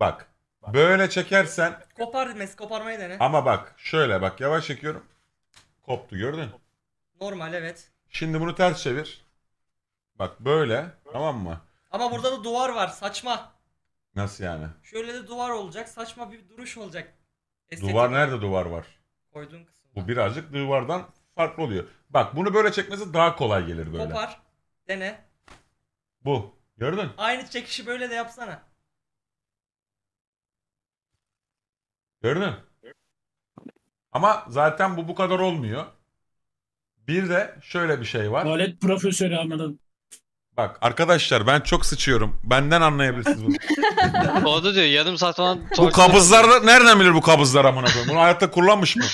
Bak. Böyle çekersen Kopar mes, koparmayı dene. ama bak şöyle bak yavaş çekiyorum. Koptu gördün. Normal evet. Şimdi bunu ters çevir. Bak böyle tamam mı? Ama burada da duvar var saçma. Nasıl yani? Şöyle de duvar olacak saçma bir duruş olacak. Estetik Duvar nerede duvar var? Koyduğun kısımda. Bu birazcık duvardan farklı oluyor. Bak bunu böyle çekmesi daha kolay gelir böyle. Kopar. Dene. Bu. Gördün? Aynı çekişi böyle de yapsana. Gördün Ama zaten bu bu kadar olmuyor. Bir de şöyle bir şey var. Tuvalet profesörü anladım. Bak arkadaşlar ben çok sıçıyorum. Benden anlayabilirsiniz bunu. o da diyor yarım saat falan... bu kabızlar nereden bilir bu kabızlar amına koyayım? Bunu hayatta kullanmış mı?